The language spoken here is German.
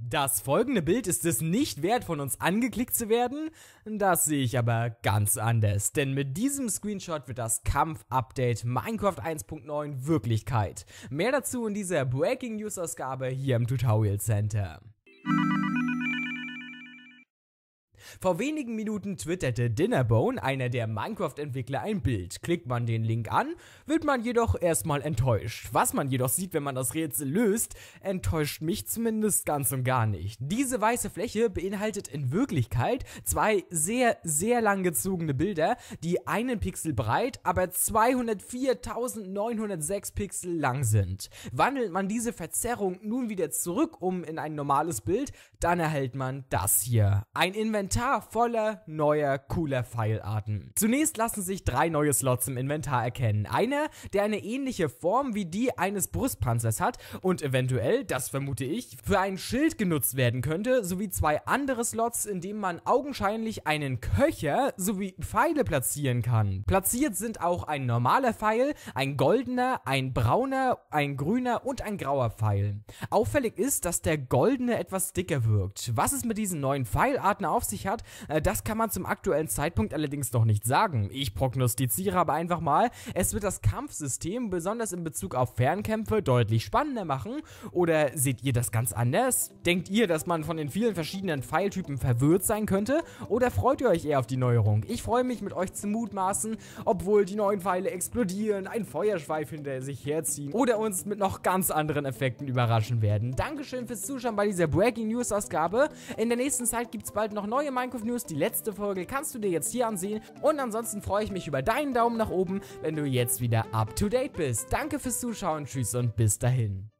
Das folgende Bild ist es nicht wert, von uns angeklickt zu werden. Das sehe ich aber ganz anders, denn mit diesem Screenshot wird das Kampf-Update Minecraft 1.9 Wirklichkeit. Mehr dazu in dieser Breaking News-Ausgabe hier im Tutorial Center. Vor wenigen Minuten twitterte Dinnerbone, einer der Minecraft-Entwickler, ein Bild. Klickt man den Link an, wird man jedoch erstmal enttäuscht. Was man jedoch sieht, wenn man das Rätsel löst, enttäuscht mich zumindest ganz und gar nicht. Diese weiße Fläche beinhaltet in Wirklichkeit zwei sehr, sehr lang gezogene Bilder, die einen Pixel breit, aber 204.906 Pixel lang sind. Wandelt man diese Verzerrung nun wieder zurück um in ein normales Bild, dann erhält man das hier. Ein Inventar Inventar voller neuer, cooler Pfeilarten. Zunächst lassen sich drei neue Slots im Inventar erkennen. Einer, der eine ähnliche Form wie die eines Brustpanzers hat und eventuell, das vermute ich, für ein Schild genutzt werden könnte, sowie zwei andere Slots, in denen man augenscheinlich einen Köcher sowie Pfeile platzieren kann. Platziert sind auch ein normaler Pfeil, ein goldener, ein brauner, ein grüner und ein grauer Pfeil. Auffällig ist, dass der goldene etwas dicker wirkt. Was es mit diesen neuen Pfeilarten auf sich hat, hat. Äh, das kann man zum aktuellen Zeitpunkt allerdings noch nicht sagen. Ich prognostiziere aber einfach mal, es wird das Kampfsystem besonders in Bezug auf Fernkämpfe deutlich spannender machen. Oder seht ihr das ganz anders? Denkt ihr, dass man von den vielen verschiedenen Pfeiltypen verwirrt sein könnte? Oder freut ihr euch eher auf die Neuerung? Ich freue mich mit euch zu mutmaßen, obwohl die neuen Pfeile explodieren, ein Feuerschweif hinter sich herziehen oder uns mit noch ganz anderen Effekten überraschen werden. Dankeschön fürs Zuschauen bei dieser Breaking News Ausgabe. In der nächsten Zeit gibt es bald noch neue Minecraft News, die letzte Folge, kannst du dir jetzt hier ansehen. Und ansonsten freue ich mich über deinen Daumen nach oben, wenn du jetzt wieder up to date bist. Danke fürs Zuschauen, tschüss und bis dahin.